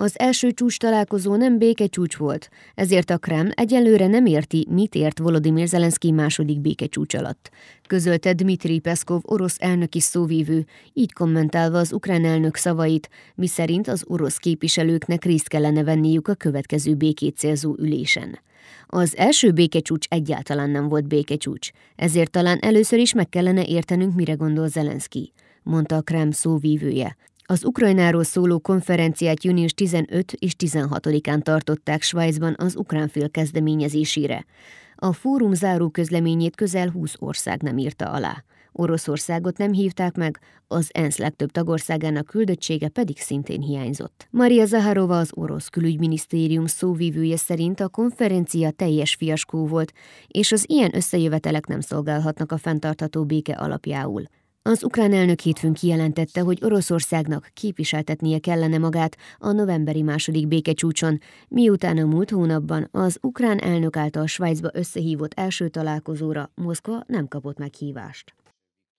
Az első csúcs találkozó nem békecsúcs volt, ezért a Krem egyelőre nem érti, mit ért Volodymyr Zelenszky második békecsúcs alatt. Közölte Dmitri Peszkov orosz elnöki szóvívő, így kommentálva az ukrán elnök szavait, miszerint az orosz képviselőknek részt kellene venniük a következő békét célzó ülésen. Az első békecsúcs egyáltalán nem volt békecsúcs, ezért talán először is meg kellene értenünk, mire gondol Zelenszky, mondta a Krem szóvívője. Az Ukrajnáról szóló konferenciát június 15 és 16-án tartották Svájcban az ukrán fél kezdeményezésére. A fórum záró közleményét közel 20 ország nem írta alá. Oroszországot nem hívták meg, az ENSZ legtöbb tagországának küldöttsége pedig szintén hiányzott. Maria Zaharova az orosz külügyminisztérium szóvívője szerint a konferencia teljes fiaskó volt, és az ilyen összejövetelek nem szolgálhatnak a fenntartható béke alapjául. Az ukrán elnök hétfőn kijelentette, hogy Oroszországnak képviseltetnie kellene magát a novemberi második békecsúcson, miután a múlt hónapban az ukrán elnök által Svájcba összehívott első találkozóra Moszkva nem kapott meghívást.